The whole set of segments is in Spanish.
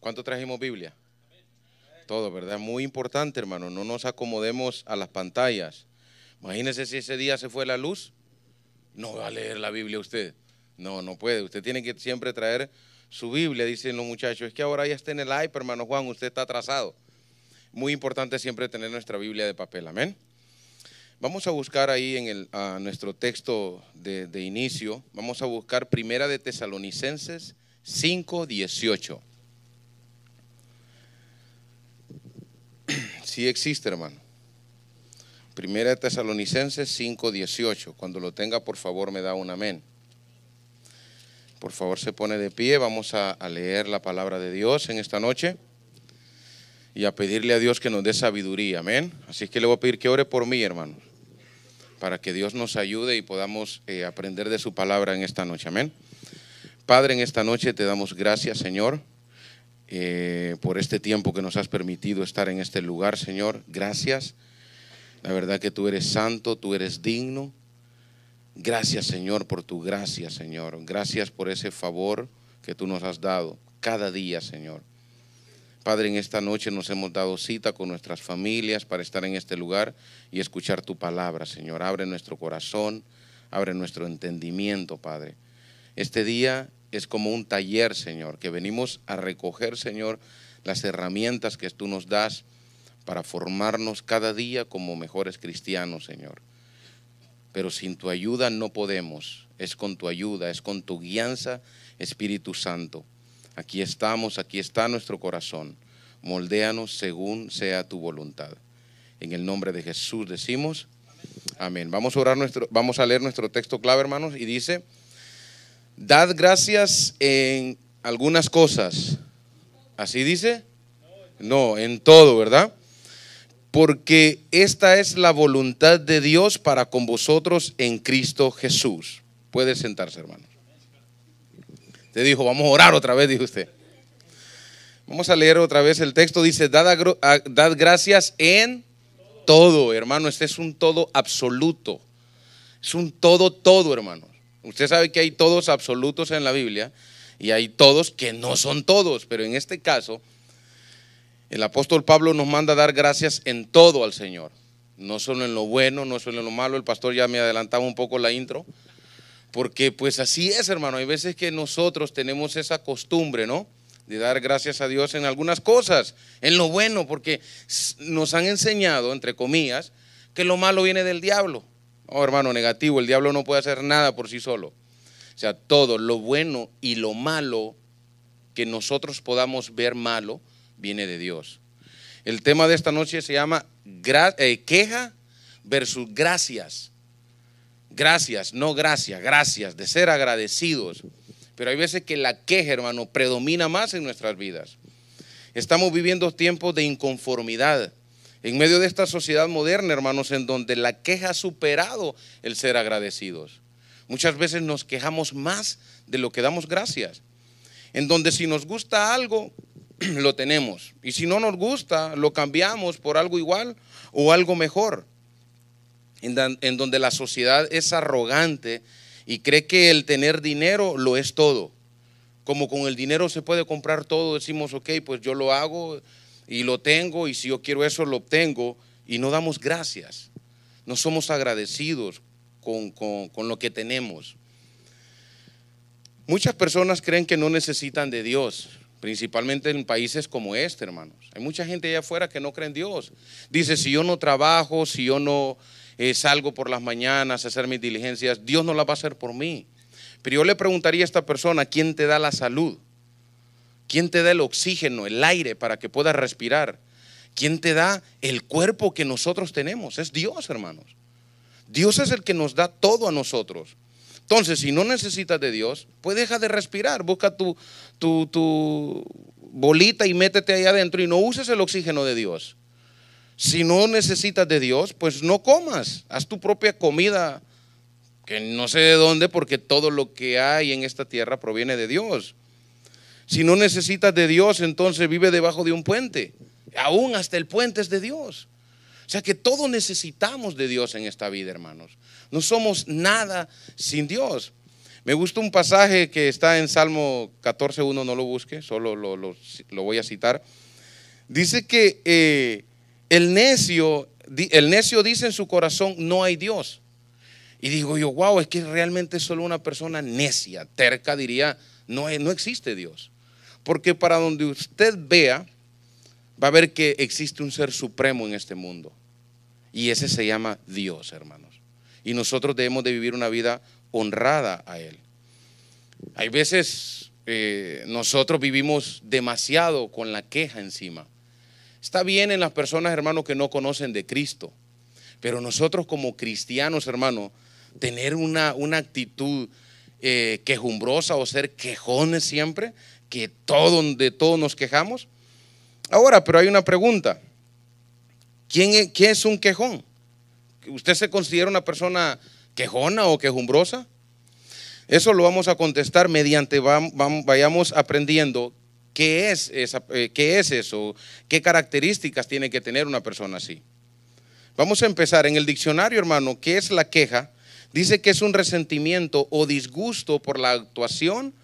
¿Cuánto trajimos Biblia? Todo, ¿verdad? Muy importante, hermano. No nos acomodemos a las pantallas. Imagínese si ese día se fue la luz. No va a leer la Biblia usted. No, no puede. Usted tiene que siempre traer su Biblia, dicen los muchachos. Es que ahora ya está en el iPad, hermano Juan. Usted está atrasado. Muy importante siempre tener nuestra Biblia de papel. Amén. Vamos a buscar ahí en el, nuestro texto de, de, inicio, vamos a buscar Primera de Tesalonicenses, 5.18. Sí existe, hermano. Primera de Tesalonicenses 5.18. Cuando lo tenga, por favor, me da un amén. Por favor, se pone de pie. Vamos a, leer la palabra de Dios en esta noche y a pedirle a Dios que nos dé sabiduría. Amén. Así que le voy a pedir que ore por mí, hermano, para que Dios nos ayude y podamos eh, aprender de su palabra en esta noche. Amén. Padre, en esta noche te damos gracias, Señor, eh, por este tiempo que nos has permitido estar en este lugar, Señor. Gracias. La verdad que tú eres santo, tú eres digno. Gracias, Señor, por tu gracia, Señor. Gracias por ese favor que tú nos has dado cada día, Señor. Padre, en esta noche nos hemos dado cita con nuestras familias para estar en este lugar y escuchar tu palabra, Señor. Abre nuestro corazón, abre nuestro entendimiento, Padre. Este día es como un taller, Señor, que venimos a recoger, Señor, las herramientas que tú nos das para formarnos cada día como mejores cristianos, Señor. Pero sin tu ayuda no podemos, es con tu ayuda, es con tu guianza, Espíritu Santo. Aquí estamos, aquí está nuestro corazón. Moldéanos según sea tu voluntad. En el nombre de Jesús decimos, amén. Vamos a, orar nuestro, vamos a leer nuestro texto clave, hermanos, y dice, Dad gracias en algunas cosas. ¿Así dice? No, en todo, ¿verdad? Porque esta es la voluntad de Dios para con vosotros en Cristo Jesús. Puede sentarse, hermano. Te dijo, vamos a orar otra vez, dijo usted. Vamos a leer otra vez el texto. Dice, dad, dad gracias en todo, hermano. Este es un todo absoluto. Es un todo, todo, hermano Usted sabe que hay todos absolutos en la Biblia y hay todos que no son todos, pero en este caso, el apóstol Pablo nos manda dar gracias en todo al Señor, no solo en lo bueno, no solo en lo malo, el pastor ya me adelantaba un poco la intro, porque pues así es, hermano, hay veces que nosotros tenemos esa costumbre, ¿no? De dar gracias a Dios en algunas cosas, en lo bueno, porque nos han enseñado, entre comillas, que lo malo viene del diablo. Oh, hermano, negativo. El diablo no puede hacer nada por sí solo. O sea, todo lo bueno y lo malo que nosotros podamos ver malo viene de Dios. El tema de esta noche se llama eh, queja versus gracias. Gracias, no gracias, gracias, de ser agradecidos. Pero hay veces que la queja, hermano, predomina más en nuestras vidas. Estamos viviendo tiempos de inconformidad. En medio de esta sociedad moderna, hermanos, en donde la queja ha superado el ser agradecidos. Muchas veces nos quejamos más de lo que damos gracias. En donde si nos gusta algo, lo tenemos. Y si no nos gusta, lo cambiamos por algo igual o algo mejor. En, donde la sociedad es arrogante y cree que el tener dinero lo es todo. Como con el dinero se puede comprar todo, decimos, ok, pues yo lo hago, y lo tengo y si yo quiero eso lo obtengo y no damos gracias. No somos agradecidos con, lo que tenemos. Muchas personas creen que no necesitan de Dios, principalmente en países como este, hermanos. Hay mucha gente allá afuera que no cree en Dios. Dice, si yo no trabajo, si yo no eh, salgo por las mañanas a hacer mis diligencias, Dios no las va a hacer por mí. Pero yo le preguntaría a esta persona, ¿quién te da la salud? ¿Quién te da el oxígeno, el aire para que puedas respirar? ¿Quién te da el cuerpo que nosotros tenemos? Es Dios, hermanos. Dios es el que nos da todo a nosotros. Entonces, si no necesitas de Dios, pues deja de respirar, busca tu, tu, bolita y métete ahí adentro y no uses el oxígeno de Dios. Si no necesitas de Dios, pues no comas, haz tu propia comida, que no sé de dónde, porque todo lo que hay en esta tierra proviene de Dios. Si no necesitas de Dios, entonces vive debajo de un puente. Aún hasta el puente es de Dios. O sea que todos necesitamos de Dios en esta vida, hermanos. No somos nada sin Dios. Me gusta un pasaje que está en Salmo 14.1, no lo busque, solo lo, voy a citar. Dice que eh, el, necio, el necio dice en su corazón, no hay Dios. Y digo yo, wow, es que realmente es solo una persona necia, terca, diría, no, no existe Dios. Porque para donde usted vea, va a ver que existe un ser supremo en este mundo. Y ese se llama Dios, hermanos. Y nosotros debemos de vivir una vida honrada a Él. Hay veces eh, nosotros vivimos demasiado con la queja encima. Está bien en las personas, hermanos, que no conocen de Cristo. Pero nosotros como cristianos, hermanos, tener una, una actitud eh, quejumbrosa o ser quejones siempre, que todo, donde todo nos quejamos. Ahora, pero hay una pregunta. ¿Quién, ¿Qué es un quejón? ¿Usted se considera una persona quejona o quejumbrosa? Eso lo vamos a contestar mediante vayamos aprendiendo qué es, eh, qué es eso, qué características tiene que tener una persona así. Vamos a empezar en el diccionario, hermano, ¿qué es la queja? Dice que es un resentimiento o disgusto por la actuación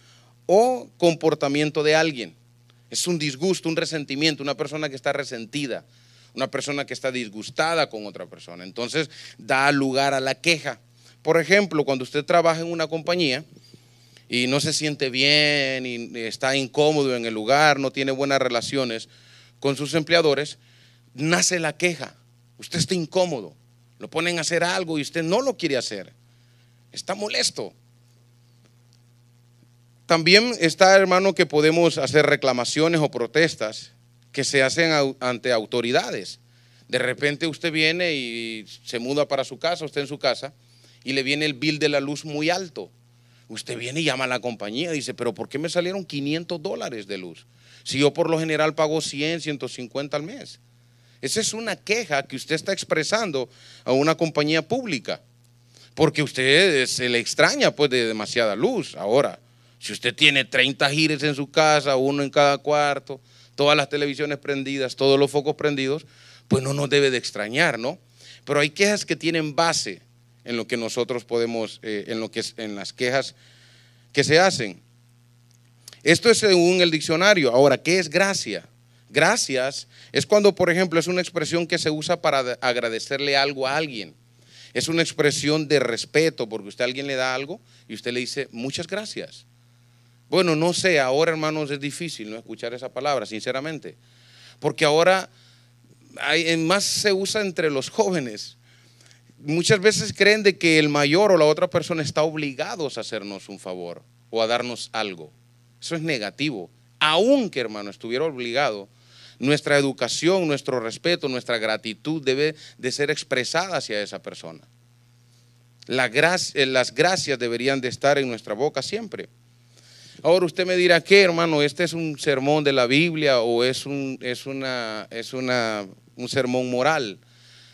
o comportamiento de alguien. Es un disgusto, un resentimiento, una persona que está resentida, una persona que está disgustada con otra persona. Entonces da lugar a la queja. Por ejemplo, cuando usted trabaja en una compañía y no se siente bien y está incómodo en el lugar, no tiene buenas relaciones con sus empleadores, nace la queja. Usted está incómodo, lo ponen a hacer algo y usted no lo quiere hacer. Está molesto. También está, hermano, que podemos hacer reclamaciones o protestas que se hacen ante autoridades. De repente usted viene y se muda para su casa, usted en su casa, y le viene el bill de la luz muy alto. Usted viene y llama a la compañía, y dice, pero ¿por qué me salieron 500 dólares de luz? Si yo por lo general pago 100, 150 al mes. Esa es una queja que usted está expresando a una compañía pública, porque usted se le extraña pues de demasiada luz. Ahora, si usted tiene 30 gires en su casa, uno en cada cuarto, todas las televisiones prendidas, todos los focos prendidos, pues no nos debe de extrañar, ¿no? Pero hay quejas que tienen base en lo que nosotros podemos, eh, en, lo que, en las quejas que se hacen. Esto es según el diccionario. Ahora, ¿qué es gracia? Gracias es cuando, por ejemplo, es una expresión que se usa para agradecerle algo a alguien. Es una expresión de respeto porque usted a alguien le da algo y usted le dice muchas gracias. Bueno, no sé, ahora hermanos es difícil no escuchar esa palabra, sinceramente, porque ahora más se usa entre los jóvenes. Muchas veces creen de que el mayor o la otra persona está obligado a hacernos un favor o a darnos algo. Eso es negativo. Aunque, hermano, estuviera obligado, nuestra educación, nuestro respeto, nuestra gratitud debe de ser expresada hacia esa persona. las gracias deberían de estar en nuestra boca siempre. Ahora usted me dirá, ¿qué hermano? ¿Este es un sermón de la Biblia o es un, es una, es un sermón moral?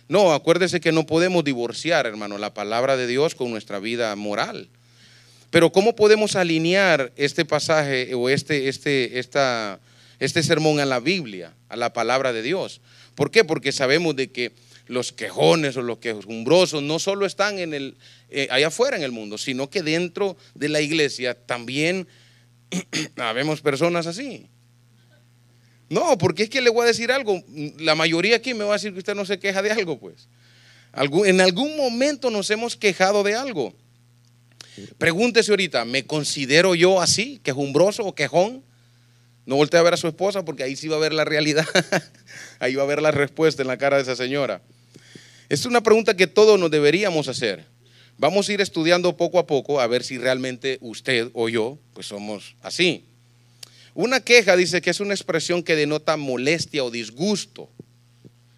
No, acuérdese que no podemos divorciar, hermano, la palabra de Dios con nuestra vida moral. Pero ¿cómo podemos alinear este pasaje o este, este, este sermón a la Biblia, a la palabra de Dios? ¿Por qué? Porque sabemos de que los quejones o los quejumbrosos no solo están en el, eh, allá afuera en el mundo, sino que dentro de la iglesia también Habemos ah, personas así. No, porque es que le voy a decir algo. La mayoría aquí me va a decir que usted no se queja de algo, pues. en algún momento nos hemos quejado de algo. Pregúntese ahorita, ¿me considero yo así, quejumbroso o quejón? No voltee a ver a su esposa porque ahí sí va a ver la realidad. ahí va a ver la respuesta en la cara de esa señora. Es una pregunta que todos nos deberíamos hacer. Vamos a ir estudiando poco a poco a ver si realmente usted o yo pues somos así. Una queja dice que es una expresión que denota molestia o disgusto.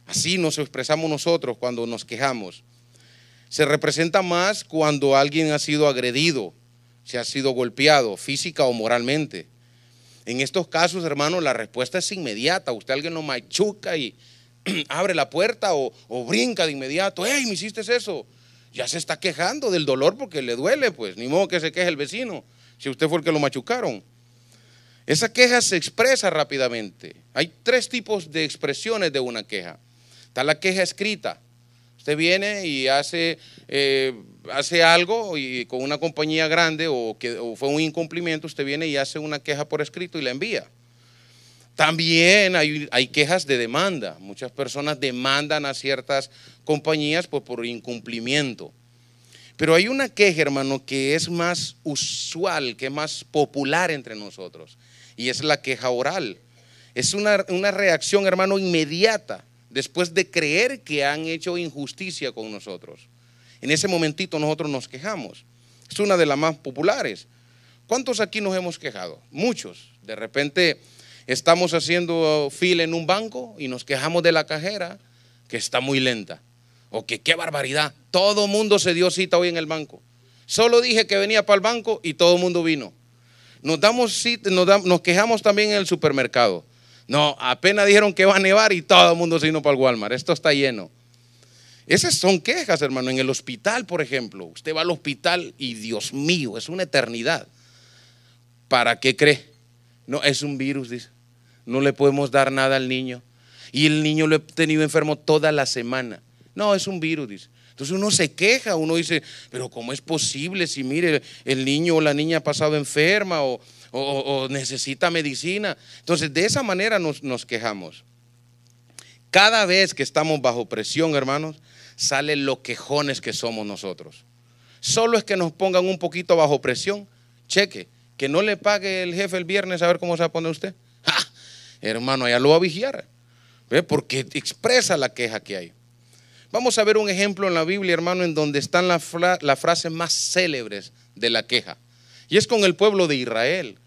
Así nos expresamos nosotros cuando nos quejamos. Se representa más cuando alguien ha sido agredido, se ha sido golpeado física o moralmente. En estos casos, hermano, la respuesta es inmediata. Usted alguien lo machuca y abre la puerta o, o brinca de inmediato. ¡Ey, me hiciste eso! ya se está quejando del dolor porque le duele, pues ni modo que se queje el vecino, si usted fue el que lo machucaron. Esa queja se expresa rápidamente. Hay tres tipos de expresiones de una queja. Está la queja escrita. Usted viene y hace, eh, hace algo y con una compañía grande o que o fue un incumplimiento, usted viene y hace una queja por escrito y la envía. También hay, quejas de demanda. Muchas personas demandan a ciertas compañías pues, por incumplimiento. Pero hay una queja, hermano, que es más usual, que es más popular entre nosotros, y es la queja oral. Es una, una reacción, hermano, inmediata, después de creer que han hecho injusticia con nosotros. En ese momentito nosotros nos quejamos. Es una de las más populares. ¿Cuántos aquí nos hemos quejado? Muchos. De repente estamos haciendo fila en un banco y nos quejamos de la cajera que está muy lenta. O que qué barbaridad. Todo mundo se dio cita hoy en el banco. Solo dije que venía para el banco y todo el mundo vino. Nos, damos nos, nos quejamos también en el supermercado. No, apenas dijeron que va a nevar y todo el mundo se vino para el Walmart. Esto está lleno. Esas son quejas, hermano. En el hospital, por ejemplo, usted va al hospital y Dios mío, es una eternidad. ¿Para qué cree? No, es un virus, dice. No le podemos dar nada al niño. Y el niño lo he tenido enfermo toda la semana. No, es un virus, dice. Entonces uno se queja, uno dice, pero ¿cómo es posible si mire, el niño o la niña ha pasado enferma o, necesita medicina? Entonces de esa manera nos, nos quejamos. Cada vez que estamos bajo presión, hermanos, salen los quejones que somos nosotros. Solo es que nos pongan un poquito bajo presión. Cheque, que no le pague el jefe el viernes a ver cómo se va a poner usted. Hermano, allá lo va a vigiar. ¿Ve? Porque expresa la queja que hay. Vamos a ver un ejemplo en la Biblia, hermano, en donde están las frases más célebres de la queja. Y es con el pueblo de Israel.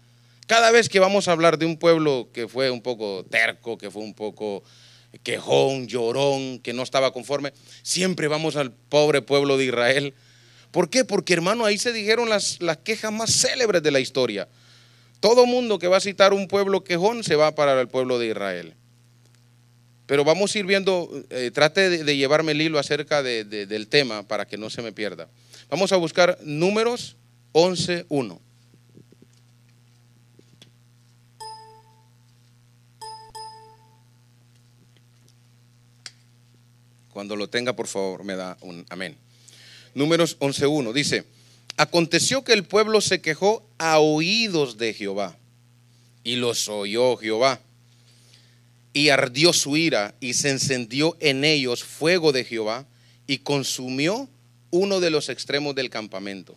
Cada vez que vamos a hablar de un pueblo que fue un poco terco, que fue un poco quejón, llorón, que no estaba conforme, siempre vamos al pobre pueblo de Israel ¿Por qué? Porque hermano, ahí se dijeron las, las quejas más célebres de la historia. Todo mundo que va a citar un pueblo quejón se va para el pueblo de Israel. Pero vamos a ir viendo, eh, trate de, llevarme el hilo acerca del tema para que no se me pierda. Vamos a buscar números 11.1. Cuando lo tenga, por favor, me da un amén. Números 11.1 dice, aconteció que el pueblo se quejó a oídos de Jehová y los oyó Jehová. Y ardió su ira y se encendió en ellos fuego de Jehová y consumió uno de los extremos del campamento.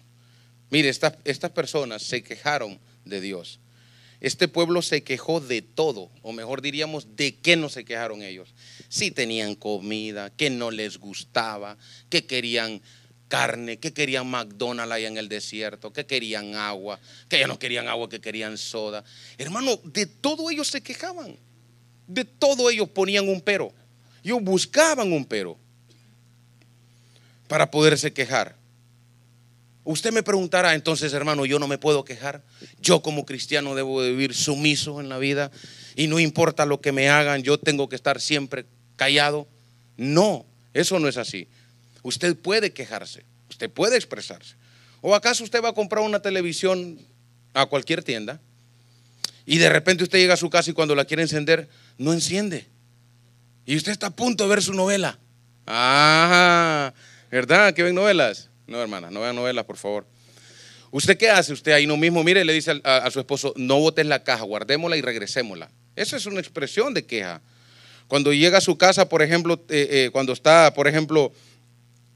Mire, estas personas se quejaron de Dios. Este pueblo se quejó de todo, o mejor diríamos, de qué no se quejaron ellos. Si tenían comida, que no les gustaba, que querían carne, que querían McDonald's allá en el desierto, que querían agua, que ya no querían agua, que querían soda. Hermano, de todo ellos se quejaban. De todo ellos ponían un pero. Ellos buscaban un pero para poderse quejar. Usted me preguntará, entonces hermano, yo no me puedo quejar. Yo como cristiano debo vivir sumiso en la vida y no importa lo que me hagan, yo tengo que estar siempre callado. No, eso no es así. Usted puede quejarse, usted puede expresarse. ¿O acaso usted va a comprar una televisión a cualquier tienda y de repente usted llega a su casa y cuando la quiere encender, no enciende? Y usted está a punto de ver su novela. ¡Ah! ¿verdad? ¿Que ven novelas? No, hermana, no vean novelas, por favor. ¿Usted qué hace? Usted ahí no mismo, mire, le dice a, su esposo, no botes la caja, guardémosla y regresémosla. Esa es una expresión de queja. Cuando llega a su casa, por ejemplo, eh, eh, cuando está, por ejemplo,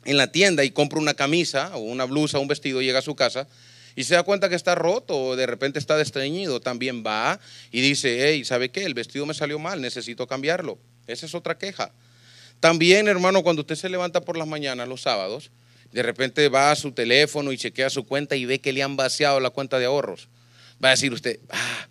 en la tienda y compra una camisa o una blusa, un vestido, llega a su casa y se da cuenta que está roto o de repente está destreñido. también va y dice, hey, ¿sabe qué? El vestido me salió mal, necesito cambiarlo. Esa es otra queja. También, hermano, cuando usted se levanta por las mañanas, los sábados, de repente va a su teléfono y chequea su cuenta y ve que le han vaciado la cuenta de ahorros. Va a decir usted, ah,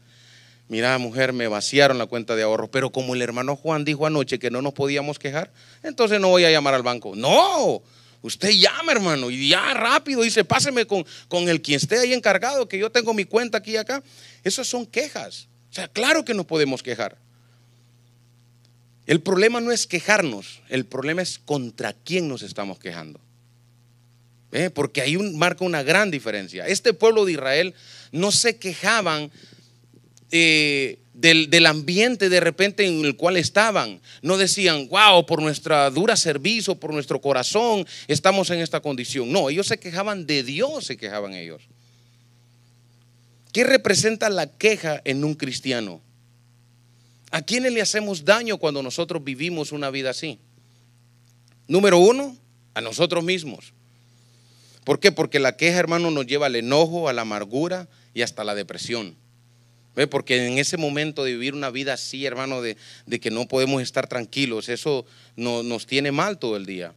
mira mujer, me vaciaron la cuenta de ahorros, pero como el hermano Juan dijo anoche que no nos podíamos quejar, entonces no voy a llamar al banco. No, Usted llama, hermano, y ya rápido dice, páseme con, con el quien esté ahí encargado, que yo tengo mi cuenta aquí y acá. Esas son quejas. O sea, claro que nos podemos quejar. El problema no es quejarnos, el problema es contra quién nos estamos quejando. ¿Eh? Porque ahí marca una gran diferencia. Este pueblo de Israel no se quejaban eh, del, ambiente de repente en el cual estaban. No decían, wow, por nuestra dura servicio, por nuestro corazón, estamos en esta condición. No, ellos se quejaban de Dios, se quejaban ellos. ¿Qué representa la queja en un cristiano? ¿A quiénes le hacemos daño cuando nosotros vivimos una vida así? Número uno, a nosotros mismos. ¿Por qué? Porque la queja, hermano, nos lleva al enojo, a la amargura y hasta la depresión. Porque en ese momento de vivir una vida así, hermano, de, que no podemos estar tranquilos, eso nos tiene mal todo el día.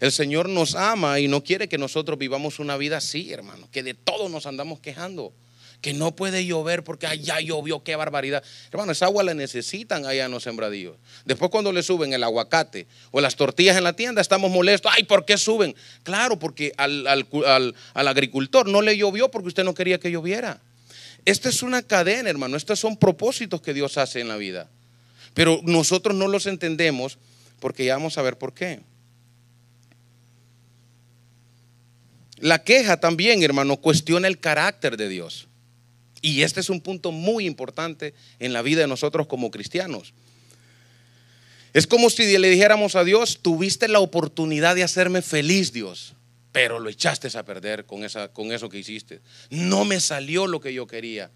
El Señor nos ama y no quiere que nosotros vivamos una vida así, hermano, que de todo nos andamos quejando, que no puede llover porque allá llovió, qué barbaridad. Hermano, esa agua la necesitan allá en los sembradíos. Después cuando le suben el aguacate o las tortillas en la tienda, estamos molestos, ay, ¿por qué suben? Claro, porque al agricultor no le llovió porque usted no quería que lloviera. Esta es una cadena, hermano. Estos son propósitos que Dios hace en la vida. Pero nosotros no los entendemos porque ya vamos a ver por qué. La queja también, hermano, cuestiona el carácter de Dios. Y este es un punto muy importante en la vida de nosotros como cristianos. Es como si le dijéramos a Dios, tuviste la oportunidad de hacerme feliz, Dios pero lo echaste a perder con, esa, con eso que hiciste. No me salió lo que yo quería.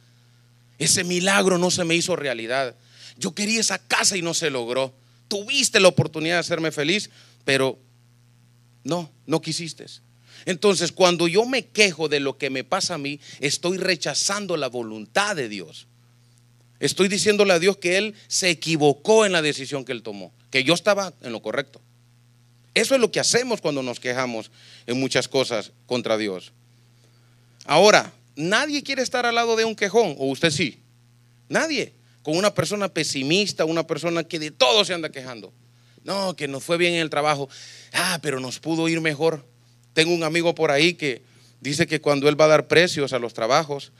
Ese milagro no se me hizo realidad. Yo quería esa casa y no se logró. Tuviste la oportunidad de hacerme feliz, pero no, no quisiste. Entonces, cuando yo me quejo de lo que me pasa a mí, estoy rechazando la voluntad de Dios. Estoy diciéndole a Dios que Él se equivocó en la decisión que Él tomó, que yo estaba en lo correcto. Eso es lo que hacemos cuando nos quejamos en muchas cosas contra Dios. Ahora, nadie quiere estar al lado de un quejón, o usted sí. Nadie. Con una persona pesimista, una persona que de todo se anda quejando. No, que nos fue bien en el trabajo. Ah, pero nos pudo ir mejor. Tengo un amigo por ahí que dice que cuando él va a dar precios a los trabajos,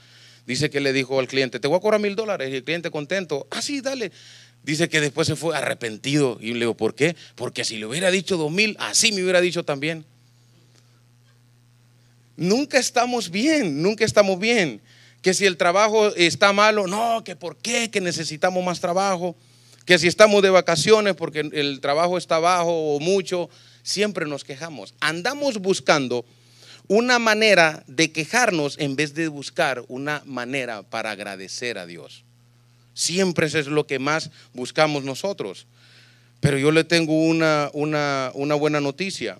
dice que le dijo al cliente, te voy a cobrar mil dólares. Y el cliente contento, ah, sí, dale. Dice que después se fue arrepentido. Y le digo, ¿por qué? Porque si le hubiera dicho dos mil, así me hubiera dicho también. Nunca estamos bien, nunca estamos bien. Que si el trabajo está malo, no, que por qué, que necesitamos más trabajo. Que si estamos de vacaciones porque el trabajo está bajo o mucho, siempre nos quejamos. Andamos buscando una manera de quejarnos en vez de buscar una manera para agradecer a Dios. Siempre eso es lo que más buscamos nosotros. Pero yo le tengo una, una buena noticia.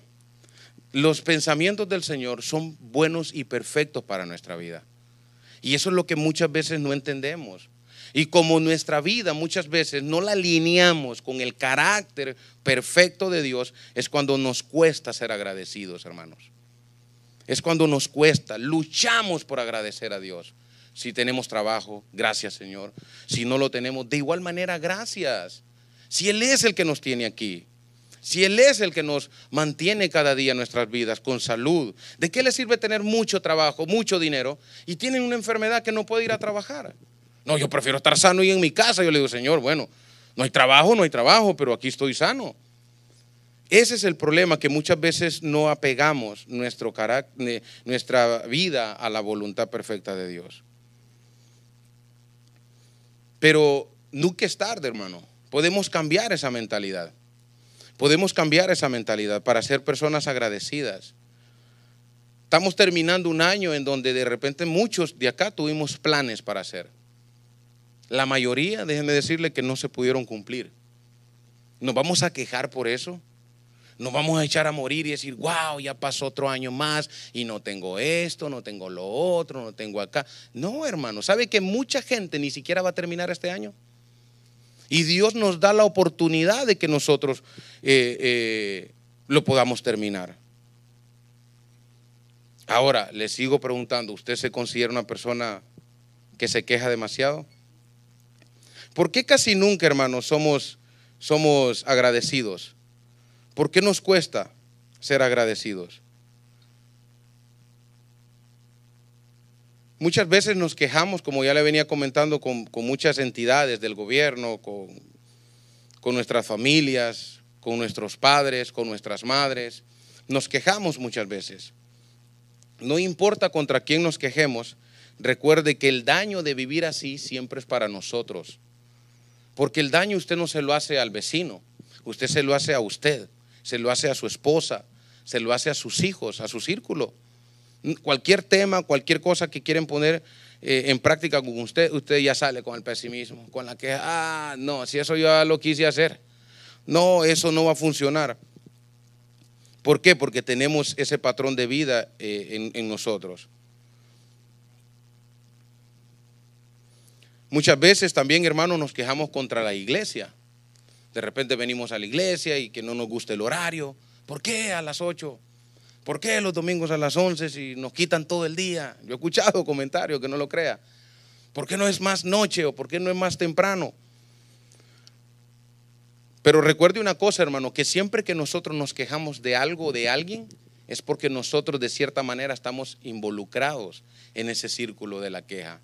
Los pensamientos del Señor son buenos y perfectos para nuestra vida. Y eso es lo que muchas veces no entendemos. Y como nuestra vida muchas veces no la alineamos con el carácter perfecto de Dios, es cuando nos cuesta ser agradecidos, hermanos. Es cuando nos cuesta, luchamos por agradecer a Dios. Si tenemos trabajo, gracias Señor. Si no lo tenemos, de igual manera, gracias. Si Él es el que nos tiene aquí, si Él es el que nos mantiene cada día nuestras vidas con salud, ¿de qué le sirve tener mucho trabajo, mucho dinero y tienen una enfermedad que no puede ir a trabajar? No, yo prefiero estar sano y en mi casa. Yo le digo, Señor, bueno, no hay trabajo, no hay trabajo, pero aquí estoy sano. Ese es el problema, que muchas veces no apegamos nuestro nuestra vida a la voluntad perfecta de Dios. Pero nunca es tarde, hermano. Podemos cambiar esa mentalidad. Podemos cambiar esa mentalidad para ser personas agradecidas. Estamos terminando un año en donde de repente muchos de acá tuvimos planes para hacer. La mayoría, déjenme decirle que no se pudieron cumplir. ¿Nos vamos a quejar por eso? nos vamos a echar a morir y decir, wow, ya pasó otro año más y no tengo esto, no tengo lo otro, no tengo acá. No, hermano, ¿sabe que mucha gente ni siquiera va a terminar este año? Y Dios nos da la oportunidad de que nosotros eh, eh, lo podamos terminar. Ahora, le sigo preguntando, ¿usted se considera una persona que se queja demasiado? ¿Por qué casi nunca, hermano, somos, somos agradecidos? ¿Por qué nos cuesta ser agradecidos? Muchas veces nos quejamos, como ya le venía comentando, con, muchas entidades del gobierno, con, con nuestras familias, con nuestros padres, con nuestras madres. Nos quejamos muchas veces. No importa contra quién nos quejemos, recuerde que el daño de vivir así siempre es para nosotros. Porque el daño usted no se lo hace al vecino, usted se lo hace a usted se lo hace a su esposa, se lo hace a sus hijos, a su círculo. Cualquier tema, cualquier cosa que quieren poner eh, en práctica con usted, usted ya sale con el pesimismo, con la queja, ah, no, si eso yo lo quise hacer. No, eso no va a funcionar. ¿Por qué? Porque tenemos ese patrón de vida eh, en, en nosotros. Muchas veces también, hermanos, nos quejamos contra la iglesia. De repente venimos a la iglesia y que no nos gusta el horario. ¿Por qué a las 8? ¿Por qué los domingos a las 11 si nos quitan todo el día? Yo he escuchado comentarios que no lo crea. ¿Por qué no es más noche o por qué no es más temprano? Pero recuerde una cosa, hermano, que siempre que nosotros nos quejamos de algo o de alguien, es porque nosotros de cierta manera estamos involucrados en ese círculo de la queja.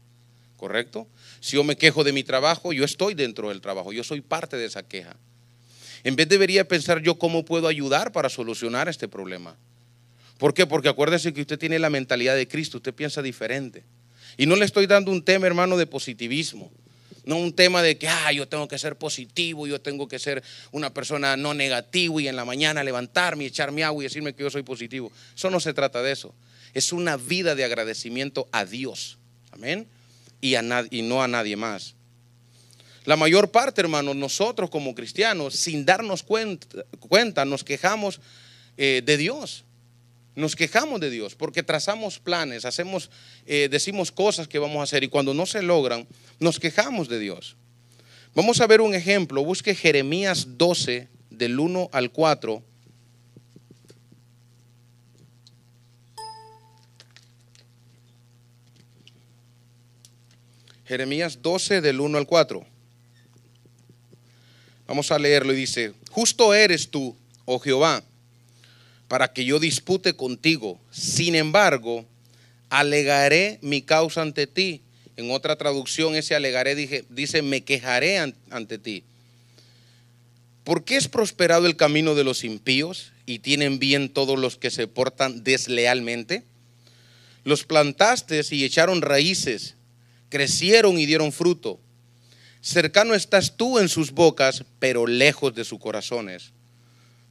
¿correcto? Si yo me quejo de mi trabajo, yo estoy dentro del trabajo, yo soy parte de esa queja. En vez debería pensar yo cómo puedo ayudar para solucionar este problema. ¿Por qué? Porque acuérdese que usted tiene la mentalidad de Cristo, usted piensa diferente. Y no le estoy dando un tema, hermano, de positivismo. No un tema de que, ah, yo tengo que ser positivo, yo tengo que ser una persona no negativa y en la mañana levantarme y echarme agua y decirme que yo soy positivo. Eso no se trata de eso. Es una vida de agradecimiento a Dios. Amén y, no a nadie más. La mayor parte, hermanos, nosotros como cristianos, sin darnos cuenta, nos quejamos eh, de Dios. Nos quejamos de Dios porque trazamos planes, hacemos, eh, decimos cosas que vamos a hacer y cuando no se logran, nos quejamos de Dios. Vamos a ver un ejemplo. Busque Jeremías 12, del 1 al 4 Jeremías 12 del 1 al 4. Vamos a leerlo y dice, justo eres tú, oh Jehová, para que yo dispute contigo. Sin embargo, alegaré mi causa ante ti. En otra traducción, ese alegaré dice, me quejaré ante ti. ¿Por qué es prosperado el camino de los impíos y tienen bien todos los que se portan deslealmente? Los plantaste y echaron raíces crecieron y dieron fruto. Cercano estás tú en sus bocas, pero lejos de sus corazones.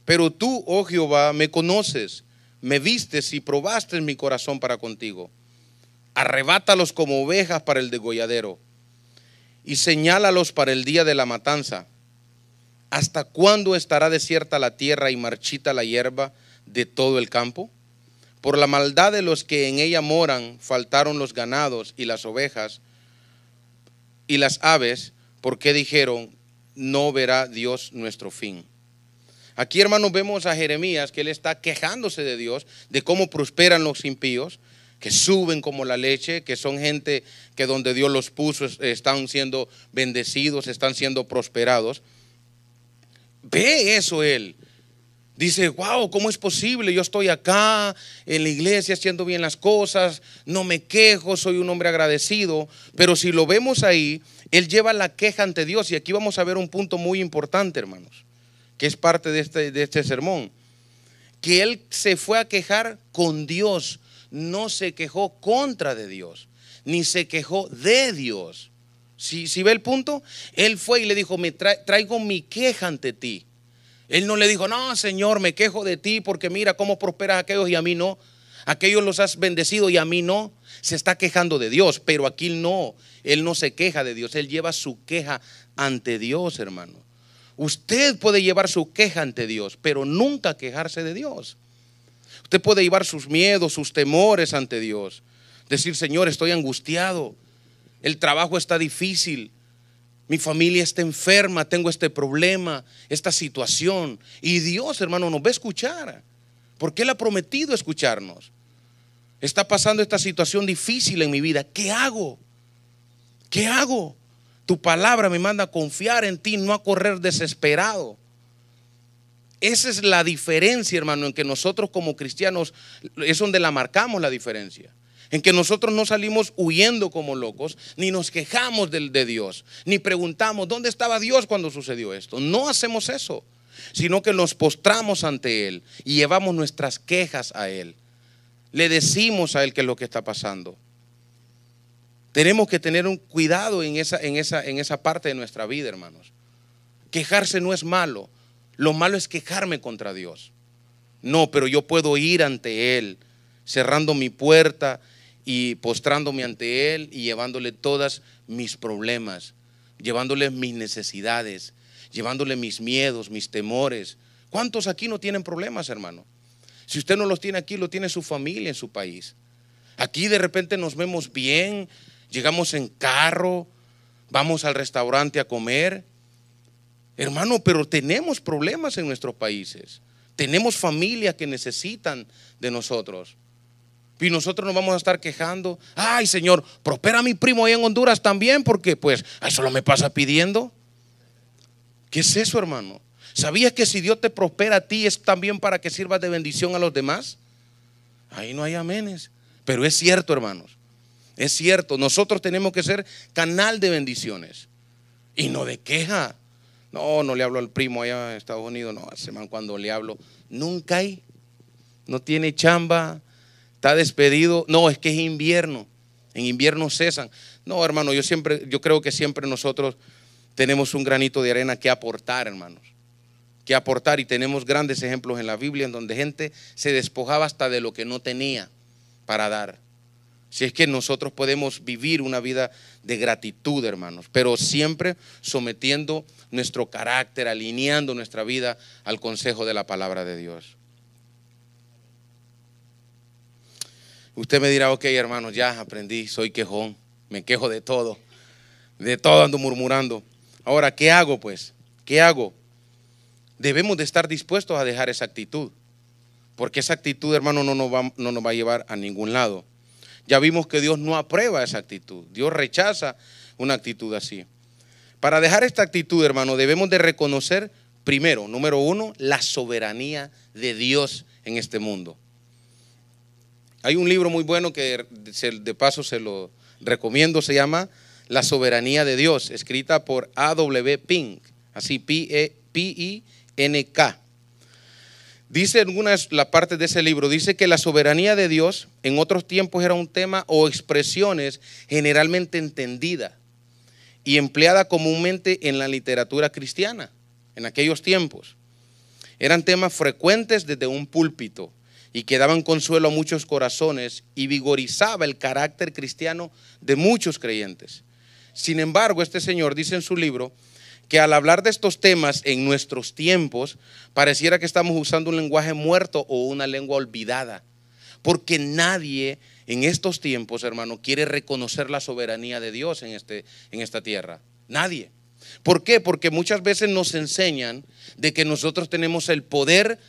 Pero tú, oh Jehová, me conoces, me vistes y probaste mi corazón para contigo. Arrebátalos como ovejas para el degolladero y señálalos para el día de la matanza. ¿Hasta cuándo estará desierta la tierra y marchita la hierba de todo el campo? Por la maldad de los que en ella moran, faltaron los ganados y las ovejas, y las aves, porque dijeron, no verá Dios nuestro fin. Aquí, hermanos, vemos a Jeremías que él está quejándose de Dios, de cómo prosperan los impíos, que suben como la leche, que son gente que donde Dios los puso están siendo bendecidos, están siendo prosperados. Ve eso él. Dice, wow, ¿cómo es posible? Yo estoy acá en la iglesia haciendo bien las cosas, no me quejo, soy un hombre agradecido. Pero si lo vemos ahí, él lleva la queja ante Dios. Y aquí vamos a ver un punto muy importante, hermanos, que es parte de este, este sermón. Que él se fue a quejar con Dios, no se quejó contra de Dios, ni se quejó de Dios. Si, si ve el punto, él fue y le dijo, me traigo mi queja ante ti él no le dijo, no, Señor, me quejo de ti porque mira cómo prosperas aquellos y a mí no. Aquellos los has bendecido y a mí no. Se está quejando de Dios, pero aquí no. Él no se queja de Dios. Él lleva su queja ante Dios, hermano. Usted puede llevar su queja ante Dios, pero nunca quejarse de Dios. Usted puede llevar sus miedos, sus temores ante Dios. Decir, Señor, estoy angustiado. El trabajo está difícil mi familia está enferma, tengo este problema, esta situación. Y Dios, hermano, nos va a escuchar, porque Él ha prometido escucharnos. Está pasando esta situación difícil en mi vida. ¿Qué hago? ¿Qué hago? Tu palabra me manda a confiar en ti, no a correr desesperado. Esa es la diferencia, hermano, en que nosotros como cristianos es donde la marcamos la diferencia en que nosotros no salimos huyendo como locos, ni nos quejamos del, de Dios, ni preguntamos, ¿dónde estaba Dios cuando sucedió esto? No hacemos eso, sino que nos postramos ante Él y llevamos nuestras quejas a Él. Le decimos a Él qué es lo que está pasando. Tenemos que tener un cuidado en esa, en esa, en esa parte de nuestra vida, hermanos. Quejarse no es malo, lo malo es quejarme contra Dios. No, pero yo puedo ir ante Él cerrando mi puerta y postrándome ante Él y llevándole todas mis problemas, llevándole mis necesidades, llevándole mis miedos, mis temores. ¿Cuántos aquí no tienen problemas, hermano? Si usted no los tiene aquí, lo tiene su familia en su país. Aquí de repente nos vemos bien, llegamos en carro, vamos al restaurante a comer. Hermano, pero tenemos problemas en nuestros países. Tenemos familia que necesitan de nosotros. Y nosotros nos vamos a estar quejando. Ay, Señor, prospera mi primo ahí en Honduras también, porque pues eso solo me pasa pidiendo. ¿Qué es eso, hermano? ¿Sabías que si Dios te prospera a ti es también para que sirvas de bendición a los demás? Ahí no hay amenes. Pero es cierto, hermanos. Es cierto, nosotros tenemos que ser canal de bendiciones y no de queja. No, no le hablo al primo allá en Estados Unidos, no, hace mal cuando le hablo, nunca hay. No tiene chamba, está despedido. No, es que es invierno. En invierno cesan. No, hermano, yo siempre, yo creo que siempre nosotros tenemos un granito de arena que aportar, hermanos. Que aportar. Y tenemos grandes ejemplos en la Biblia en donde gente se despojaba hasta de lo que no tenía para dar. Si es que nosotros podemos vivir una vida de gratitud, hermanos, pero siempre sometiendo nuestro carácter, alineando nuestra vida al consejo de la palabra de Dios. Usted me dirá, ok hermano, ya aprendí, soy quejón, me quejo de todo, de todo ando murmurando. Ahora, ¿qué hago pues? ¿Qué hago? Debemos de estar dispuestos a dejar esa actitud, porque esa actitud, hermano, no nos va, no nos va a llevar a ningún lado. Ya vimos que Dios no aprueba esa actitud, Dios rechaza una actitud así. Para dejar esta actitud, hermano, debemos de reconocer, primero, número uno, la soberanía de Dios en este mundo. Hay un libro muy bueno que de paso se lo recomiendo, se llama La soberanía de Dios, escrita por A.W. Pink, así P-I-N-K. E, dice algunas la parte de ese libro, dice que la soberanía de Dios en otros tiempos era un tema o expresiones generalmente entendida y empleada comúnmente en la literatura cristiana en aquellos tiempos. Eran temas frecuentes desde un púlpito y que daban consuelo a muchos corazones y vigorizaba el carácter cristiano de muchos creyentes. Sin embargo, este señor dice en su libro que al hablar de estos temas en nuestros tiempos, pareciera que estamos usando un lenguaje muerto o una lengua olvidada, porque nadie en estos tiempos, hermano, quiere reconocer la soberanía de Dios en, este, en esta tierra. Nadie. ¿Por qué? Porque muchas veces nos enseñan de que nosotros tenemos el poder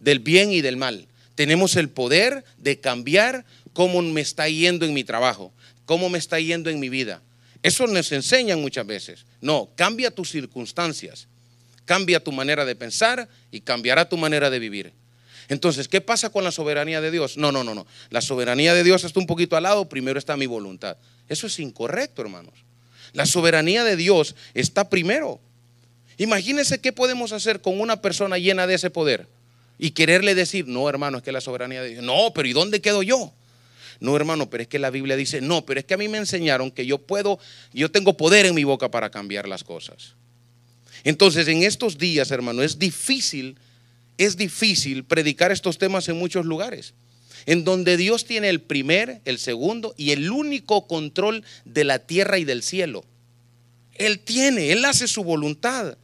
del bien y del mal. Tenemos el poder de cambiar cómo me está yendo en mi trabajo, cómo me está yendo en mi vida. Eso nos enseñan muchas veces. No, cambia tus circunstancias, cambia tu manera de pensar y cambiará tu manera de vivir. Entonces, ¿qué pasa con la soberanía de Dios? No, no, no, no. La soberanía de Dios está un poquito al lado, primero está mi voluntad. Eso es incorrecto, hermanos. La soberanía de Dios está primero. Imagínense qué podemos hacer con una persona llena de ese poder y quererle decir, no hermano, es que la soberanía de Dios, no, pero ¿y dónde quedo yo? No, hermano, pero es que la Biblia dice, no, pero es que a mí me enseñaron que yo puedo, yo tengo poder en mi boca para cambiar las cosas. Entonces, en estos días, hermano, es difícil, es difícil predicar estos temas en muchos lugares, en donde Dios tiene el primer, el segundo y el único control de la tierra y del cielo. Él tiene, Él hace su voluntad.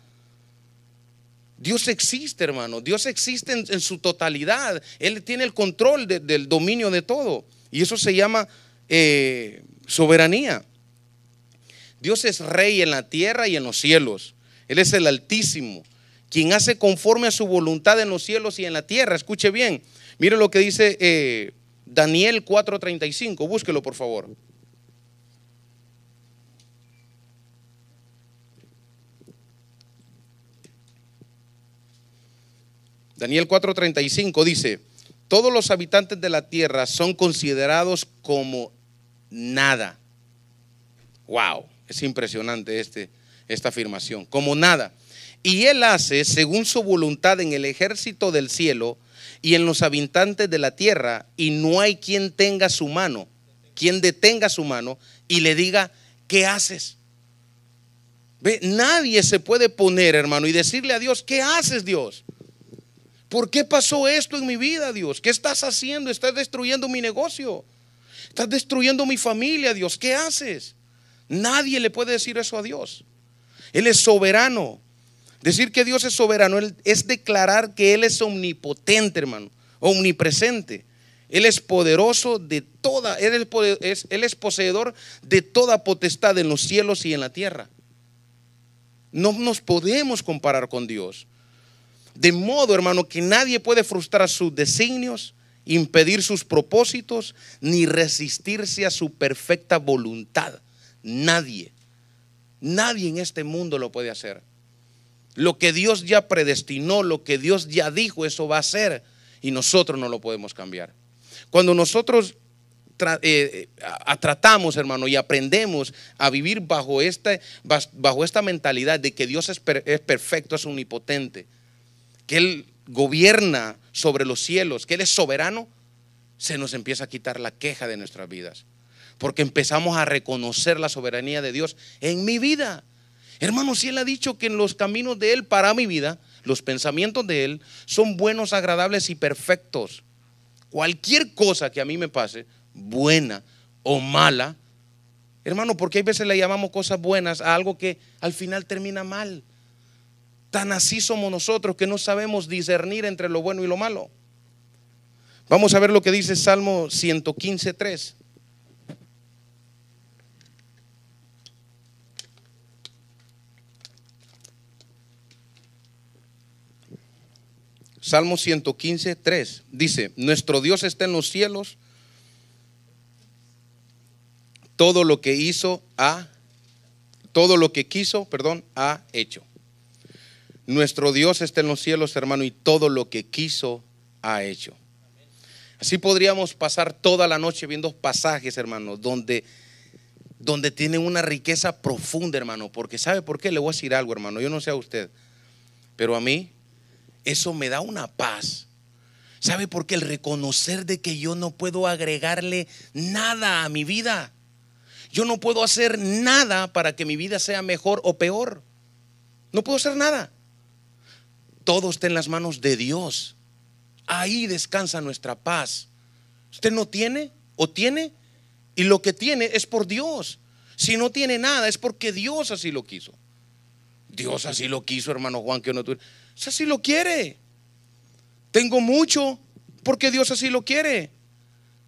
Dios existe, hermano. Dios existe en, su totalidad. Él tiene el control del dominio de todo. Y eso se llama eh, soberanía. Dios es rey en la tierra y en los cielos. Él es el Altísimo, quien hace conforme a su voluntad en los cielos y en la tierra. Escuche bien. Mire lo que dice eh, Daniel 4:35. Búsquelo, por favor. Daniel 4:35 dice, todos los habitantes de la tierra son considerados como nada. Wow, es impresionante este, esta afirmación, como nada. Y él hace, según su voluntad, en el ejército del cielo y en los habitantes de la tierra, y no hay quien tenga su mano, quien detenga su mano y le diga, ¿qué haces? ¿Ve? Nadie se puede poner, hermano, y decirle a Dios, ¿qué haces, Dios? ¿Por qué pasó esto en mi vida, Dios? ¿Qué estás haciendo? Estás destruyendo mi negocio. Estás destruyendo mi familia, Dios. ¿Qué haces? Nadie le puede decir eso a Dios. Él es soberano. Decir que Dios es soberano es declarar que Él es omnipotente, hermano, omnipresente. Él es poderoso de toda, él es, él es poseedor de toda potestad en los cielos y en la tierra. No nos podemos comparar con Dios. De modo, hermano, que nadie puede frustrar sus designios, impedir sus propósitos, ni resistirse a su perfecta voluntad. Nadie, nadie en este mundo lo puede hacer. Lo que Dios ya predestinó, lo que Dios ya dijo, eso va a ser. Y nosotros no lo podemos cambiar. Cuando nosotros eh, eh, tratamos, hermano, y aprendemos a vivir bajo, bajo esta mentalidad de que Dios es, es perfecto, es omnipotente, que Él gobierna sobre los cielos, que Él es soberano, se nos empieza a quitar la queja de nuestras vidas. Porque empezamos a reconocer la soberanía de Dios en mi vida. Hermano, si Él ha dicho que en los caminos de Él para mi vida, los pensamientos de Él son buenos, agradables y perfectos. Cualquier cosa que a mí me pase, buena o mala, hermano, porque hay veces le llamamos cosas buenas a algo que al final termina mal. Tan así somos nosotros que no sabemos discernir entre lo bueno y lo malo. Vamos a ver lo que dice Salmo 115, 3. Salmo 115, 3. Dice, nuestro Dios está en los cielos. Todo lo que hizo ha, todo lo que quiso, perdón, ha hecho. Nuestro Dios está en los cielos, hermano, y todo lo que quiso ha hecho. Así podríamos pasar toda la noche viendo pasajes, hermano, donde, donde una riqueza profunda, hermano, porque ¿sabe por qué? Le voy a decir algo, hermano, yo no sé a usted, pero a mí eso me da una paz. ¿Sabe por qué? El reconocer de que yo no puedo agregarle nada a mi vida. Yo no puedo hacer nada para que mi vida sea mejor o peor. No puedo hacer nada todo está en las manos de Dios. Ahí descansa nuestra paz. Usted no tiene o tiene y lo que tiene es por Dios. Si no tiene nada es porque Dios así lo quiso. Dios así lo quiso, hermano Juan, que no tuviera. así lo quiere. Tengo mucho porque Dios así lo quiere.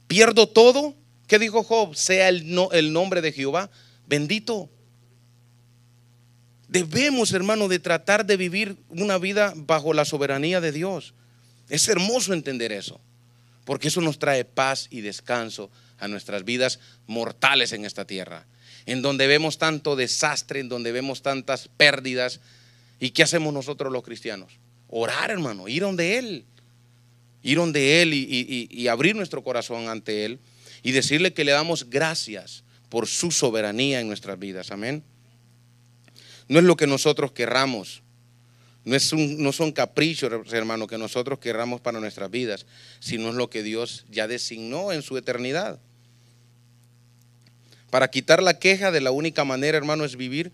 Pierdo todo. ¿Qué dijo Job? Sea el, el nombre de Jehová bendito. Debemos, hermano, de tratar de vivir una vida bajo la soberanía de Dios. Es hermoso entender eso, porque eso nos trae paz y descanso a nuestras vidas mortales en esta tierra, en donde vemos tanto desastre, en donde vemos tantas pérdidas. ¿Y qué hacemos nosotros los cristianos? Orar, hermano, ir donde Él, ir donde Él y abrir nuestro corazón ante Él y decirle que le damos gracias por su soberanía en nuestras vidas. Amén. No es lo que nosotros querramos. No, es no son caprichos, hermano, que nosotros querramos para nuestras vidas, sino es lo que Dios ya designó en su eternidad. Para quitar la queja de la única manera, hermano, es vivir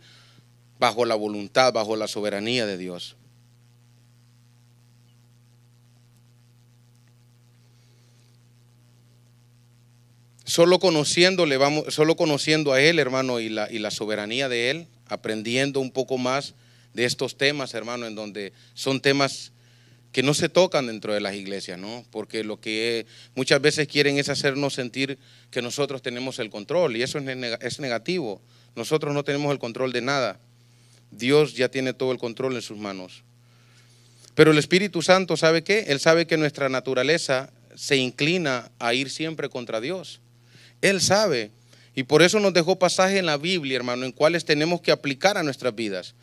bajo la voluntad, bajo la soberanía de Dios. Solo conociéndole, vamos, solo conociendo a Él, hermano, y la, y la soberanía de Él, aprendiendo un poco más de estos temas, hermano, en donde son temas que no se tocan dentro de las iglesias, ¿no? Porque lo que muchas veces quieren es hacernos sentir que nosotros tenemos el control y eso es negativo. Nosotros no tenemos el control de nada. Dios ya tiene todo el control en sus manos. Pero el Espíritu Santo sabe qué? Él sabe que nuestra naturaleza se inclina a ir siempre contra Dios. Él sabe y por eso nos dejó pasaje en la Biblia, hermano, en cuales tenemos que aplicar a nuestras vidas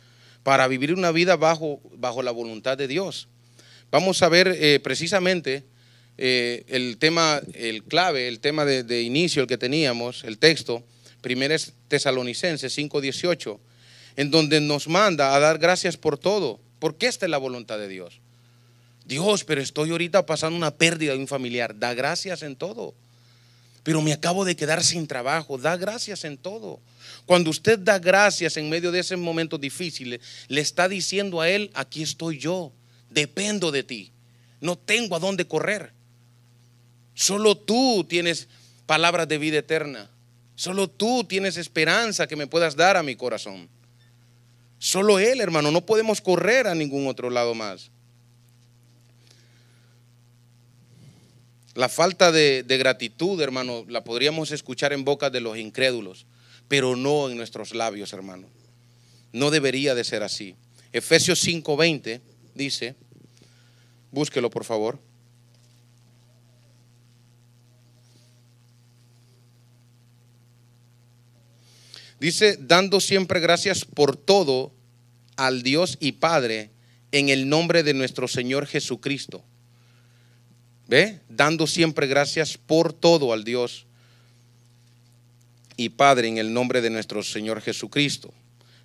para vivir una vida bajo, bajo la voluntad de Dios. Vamos a ver eh, precisamente eh, el tema, el clave, el tema de, inicio, el que teníamos, el texto, 1 Tesalonicenses 5:18, en donde nos manda a dar gracias por todo, porque esta es la voluntad de Dios. Dios, pero estoy ahorita pasando una pérdida de un familiar. Da gracias en todo pero me acabo de quedar sin trabajo. Da gracias en todo. Cuando usted da gracias en medio de ese momento difícil le está diciendo a Él, aquí estoy yo, dependo de ti, no tengo a dónde correr. Solo tú tienes palabras de vida eterna. Solo tú tienes esperanza que me puedas dar a mi corazón. Solo Él, hermano, no podemos correr a ningún otro lado más. La falta de, gratitud, hermano, la podríamos escuchar en boca de los incrédulos, pero no en nuestros labios, hermano. No debería de ser así. Efesios 5:20 dice, búsquelo por favor. Dice, dando siempre gracias por todo al Dios y Padre en el nombre de nuestro Señor Jesucristo ¿Ve? Dando siempre gracias por todo al Dios y Padre en el nombre de nuestro Señor Jesucristo.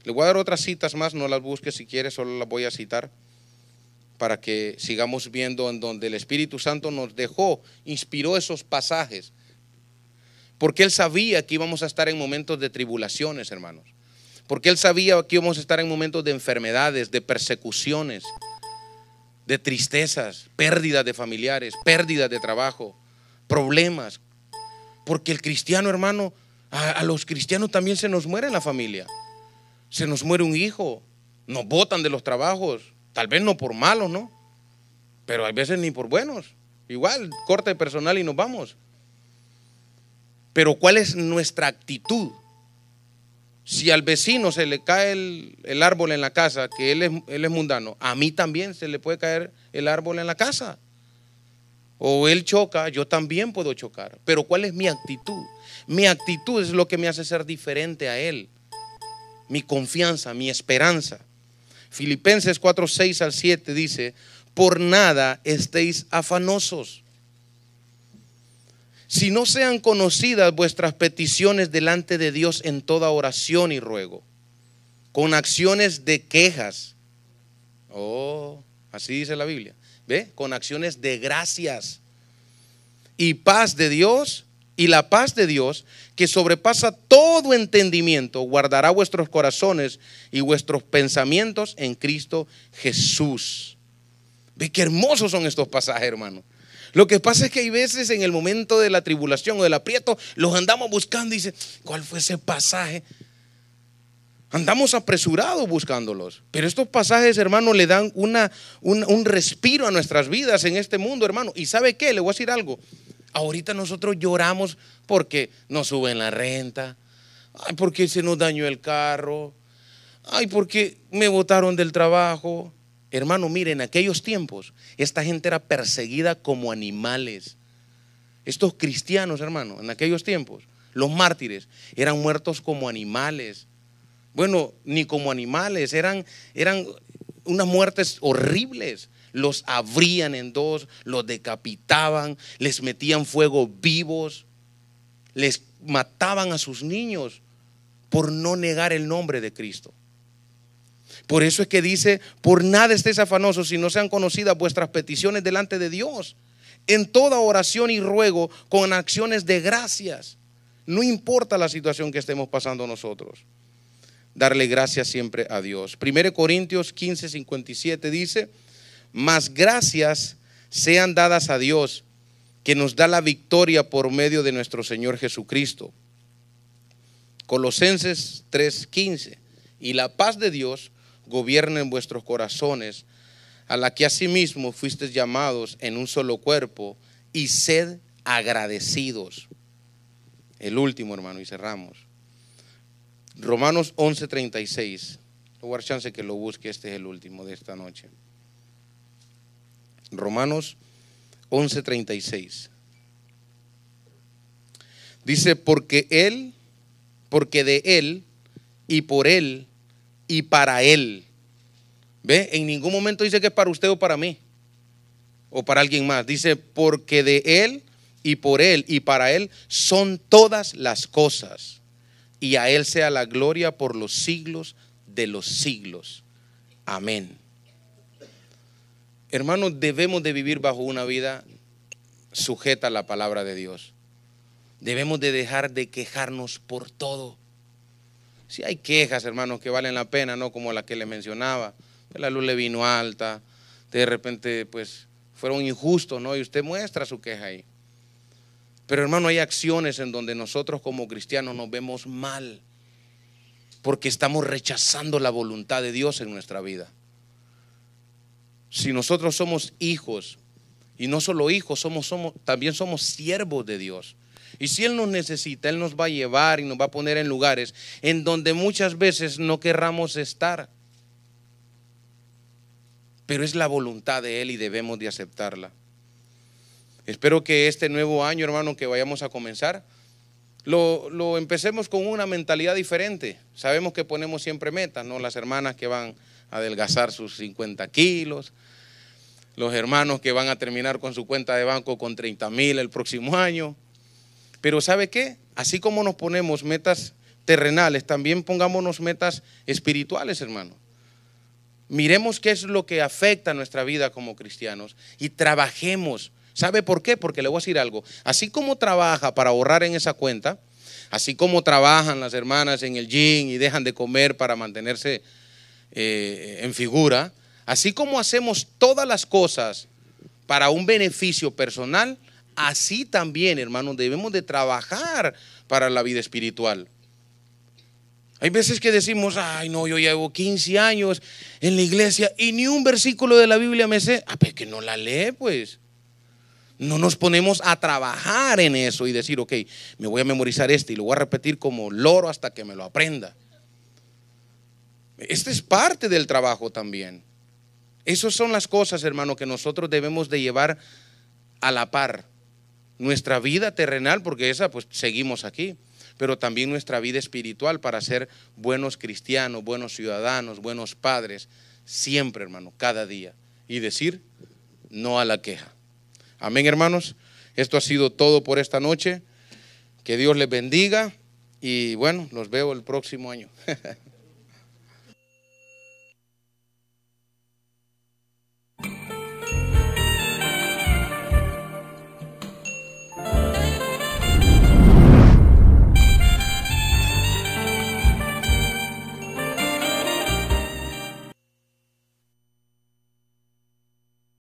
Le voy a dar otras citas más, no las busque si quieres solo las voy a citar para que sigamos viendo en donde el Espíritu Santo nos dejó, inspiró esos pasajes. Porque Él sabía que íbamos a estar en momentos de tribulaciones, hermanos. Porque Él sabía que íbamos a estar en momentos de enfermedades, de persecuciones de tristezas, pérdidas de familiares, pérdidas de trabajo, problemas. Porque el cristiano, hermano, a, los cristianos también se nos muere en la familia. Se nos muere un hijo, nos botan de los trabajos, tal vez no por malos, ¿no? Pero a veces ni por buenos. Igual, corte personal y nos vamos. Pero ¿cuál es nuestra actitud si al vecino se le cae el, árbol en la casa, que él es, él es, mundano, a mí también se le puede caer el árbol en la casa. O él choca, yo también puedo chocar. Pero ¿cuál es mi actitud? Mi actitud es lo que me hace ser diferente a él. Mi confianza, mi esperanza. Filipenses 4, 6 al 7 dice, por nada estéis afanosos si no sean conocidas vuestras peticiones delante de Dios en toda oración y ruego, con acciones de quejas. Oh, así dice la Biblia. ¿Ve? Con acciones de gracias. Y paz de Dios, y la paz de Dios, que sobrepasa todo entendimiento, guardará vuestros corazones y vuestros pensamientos en Cristo Jesús. Ve qué hermosos son estos pasajes, hermano. Lo que pasa es que hay veces en el momento de la tribulación o del aprieto, los andamos buscando y dicen, ¿cuál fue ese pasaje? Andamos apresurados buscándolos. Pero estos pasajes, hermano, le dan una, un, respiro a nuestras vidas en este mundo, hermano. ¿Y sabe qué? Le voy a decir algo. Ahorita nosotros lloramos porque nos suben la renta, ay, porque se nos dañó el carro, ay, porque me botaron del trabajo, Hermano, mire, en aquellos tiempos esta gente era perseguida como animales. Estos cristianos, hermano, en aquellos tiempos, los mártires, eran muertos como animales. Bueno, ni como animales, eran, eran unas muertes horribles. Los abrían en dos, los decapitaban, les metían fuego vivos, les mataban a sus niños por no negar el nombre de Cristo. Por eso es que dice, por nada estéis afanosos si no sean conocidas vuestras peticiones delante de Dios. En toda oración y ruego, con acciones de gracias. No importa la situación que estemos pasando nosotros. Darle gracias siempre a Dios. 1 Corintios 15, 57 dice, más gracias sean dadas a Dios, que nos da la victoria por medio de nuestro Señor Jesucristo. Colosenses 3:15, y la paz de Dios gobierne en vuestros corazones, a la que asimismo fuisteis llamados en un solo cuerpo, y sed agradecidos. El último, hermano, y cerramos. Romanos 11:36. No chance que lo busque, este es el último de esta noche. Romanos 11:36. Dice, porque Él, porque de Él y por Él y para Él. ¿Ve? En ningún momento dice que es para usted o para mí o para alguien más. Dice, porque de Él y por Él y para Él son todas las cosas. Y a Él sea la gloria por los siglos de los siglos. Amén. Hermanos, debemos de vivir bajo una vida sujeta a la palabra de Dios. Debemos de dejar de quejarnos por todo. Si hay quejas, hermanos, que valen la pena, ¿no? Como la que le mencionaba, la luz le vino alta, de repente, pues, fueron injustos, ¿no? Y usted muestra su queja ahí. Pero, hermano, hay acciones en donde nosotros como cristianos nos vemos mal, porque estamos rechazando la voluntad de Dios en nuestra vida. Si nosotros somos hijos, y no solo hijos, somos, somos, también somos siervos de Dios. Y si Él nos necesita, Él nos va a llevar y nos va a poner en lugares en donde muchas veces no querramos estar. Pero es la voluntad de Él y debemos de aceptarla. Espero que este nuevo año, hermano, que vayamos a comenzar, lo, lo, empecemos con una mentalidad diferente. Sabemos que ponemos siempre metas, ¿no? Las hermanas que van a adelgazar sus 50 kilos, los hermanos que van a terminar con su cuenta de banco con 30 mil el próximo año, pero ¿sabe qué? Así como nos ponemos metas terrenales, también pongámonos metas espirituales, hermano. Miremos qué es lo que afecta nuestra vida como cristianos y trabajemos. ¿Sabe por qué? Porque le voy a decir algo. Así como trabaja para ahorrar en esa cuenta, así como trabajan las hermanas en el gym y dejan de comer para mantenerse eh, en figura, así como hacemos todas las cosas para un beneficio personal, Así también, hermanos, debemos de trabajar para la vida espiritual. Hay veces que decimos, ay, no, yo llevo 15 años en la iglesia y ni un versículo de la Biblia me sé. Ah, pues que no la lee, pues. No nos ponemos a trabajar en eso y decir, ok, me voy a memorizar este y lo voy a repetir como loro hasta que me lo aprenda. Este es parte del trabajo también. Esas son las cosas, hermano, que nosotros debemos de llevar a la par nuestra vida terrenal, porque esa pues seguimos aquí, pero también nuestra vida espiritual para ser buenos cristianos, buenos ciudadanos, buenos padres, siempre hermano, cada día. Y decir no a la queja. Amén hermanos, esto ha sido todo por esta noche. Que Dios les bendiga y bueno, los veo el próximo año.